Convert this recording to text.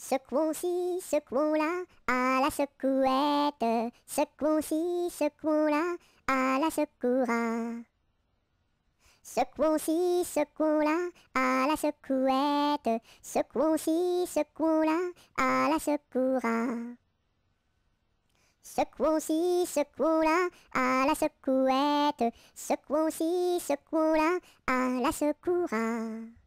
Secouons-ci, secouons-là, à la secouette. Secouons-ci, secouons-là, à la secoura. Secouons-ci, secouons-là, à la secouette. Secouons-ci, secouons-là, à la secoura. Secouons-ci, secouons-là, à la secouette. secouons ce secouons-là, à la secoura.